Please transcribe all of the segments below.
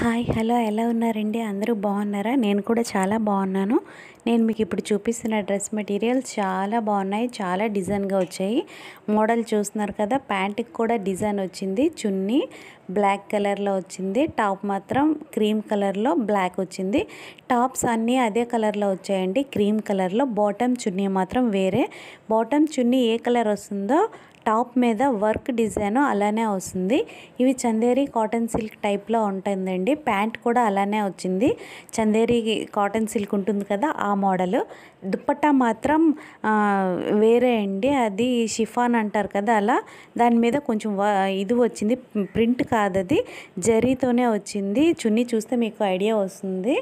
hi hello ఎలా ఉన్నారండి అందరూ బాగున్నారా నేను కూడా చాలా బాగున్నాను నేను మీకు ఇప్పుడు చూపిస్తున్న డ్రెస్ మెటీరియల్స్ చాలా బాగున్నాయి చాలా డిజైన్గా వచ్చాయి మోడల్ చూస్తున్నారు కదా ప్యాంటుకి కూడా డిజైన్ వచ్చింది చున్నీ బ్లాక్ కలర్లో వచ్చింది టాప్ మాత్రం క్రీమ్ కలర్లో బ్లాక్ వచ్చింది టాప్స్ అన్నీ అదే కలర్లో వచ్చాయండి క్రీమ్ కలర్లో బాటమ్ చున్నీ మాత్రం వేరే బాటమ్ చున్నీ ఏ కలర్ వస్తుందో టాప్ మీద వర్క్ డిజైన్ అలానే వస్తుంది ఇవి చందేరి కాటన్ సిల్క్ టైప్లో ఉంటుందండి ప్యాంట్ కూడా అలానే వచ్చింది చందేరి కాటన్ సిల్క్ ఉంటుంది కదా ఆ మోడల్ దుప్పట్టా మాత్రం వేరే అండి అది షిఫాన్ అంటారు కదా అలా దాని మీద కొంచెం ఇది వచ్చింది ప్రింట్ కాదు అది జరీతోనే వచ్చింది చున్నీ చూస్తే మీకు ఐడియా వస్తుంది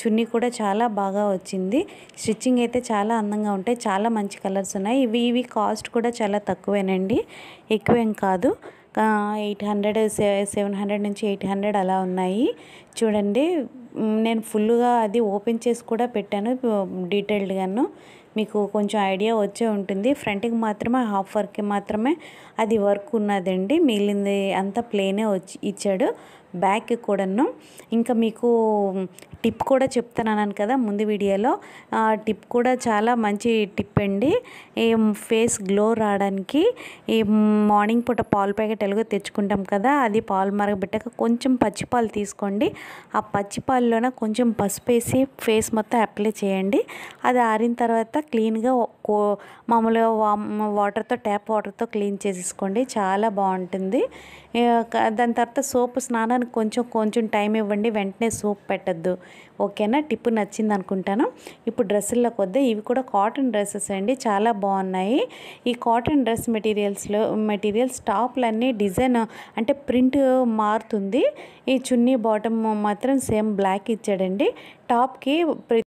చున్నీ కూడా చాలా బాగా వచ్చింది స్టిచ్చింగ్ అయితే చాలా అందంగా ఉంటాయి చాలా మంచి కలర్స్ ఉన్నాయి ఇవి ఇవి కాస్ట్ కూడా కూడా చాలా తక్కువేనండి ఎక్కువేం కాదు ఎయిట్ హండ్రెడ్ సెవెన్ హండ్రెడ్ నుంచి ఎయిట్ హండ్రెడ్ అలా ఉన్నాయి చూడండి నేను ఫుల్గా అది ఓపెన్ చేసి కూడా పెట్టాను డీటెయిల్డ్గాను మీకు కొంచెం ఐడియా వచ్చే ఉంటుంది ఫ్రంట్కి మాత్రమే హాఫ్ వర్క్కి మాత్రమే అది వర్క్ ఉన్నదండి మిగిలింది అంతా ప్లేనే వచ్చి ఇచ్చాడు బ్యాక్ కూడాను ఇంకా మీకు టిప్ కూడా చెప్తున్నాను కదా ముందు వీడియోలో టిప్ కూడా చాలా మంచి టిప్ అండి ఈ ఫేస్ గ్లో రావడానికి ఈ మార్నింగ్ పూట పాలు ప్యాకెట్ ఎలాగో తెచ్చుకుంటాం కదా అది పాలు మరగబెట్టాక కొంచెం పచ్చిపాలు తీసుకోండి ఆ పచ్చిపాలులోనే కొంచెం పసుపు వేసి ఫేస్ మొత్తం అప్లై చేయండి అది ఆరిన తర్వాత క్లీన్గా కో మామూలుగా వాటర్తో ట్యాప్ వాటర్తో క్లీన్ చేసేసుకోండి చాలా బాగుంటుంది దాని తర్వాత సోప్ స్నానానికి కొంచెం కొంచెం టైం ఇవ్వండి వెంటనే సోప్ పెట్టద్దు ఓకేనా టిప్పు నచ్చింది అనుకుంటాను ఇప్పుడు డ్రెస్సుల్లో కొద్ది ఇవి కూడా కాటన్ డ్రెస్సెస్ అండి చాలా బాగున్నాయి ఈ కాటన్ డ్రెస్ మెటీరియల్స్లో మెటీరియల్స్ టాప్లన్నీ డిజైన్ అంటే ప్రింట్ మారుతుంది ఈ చున్నీ బాటమ్ మాత్రం సేమ్ బ్లాక్ ఇచ్చాడండి టాప్కి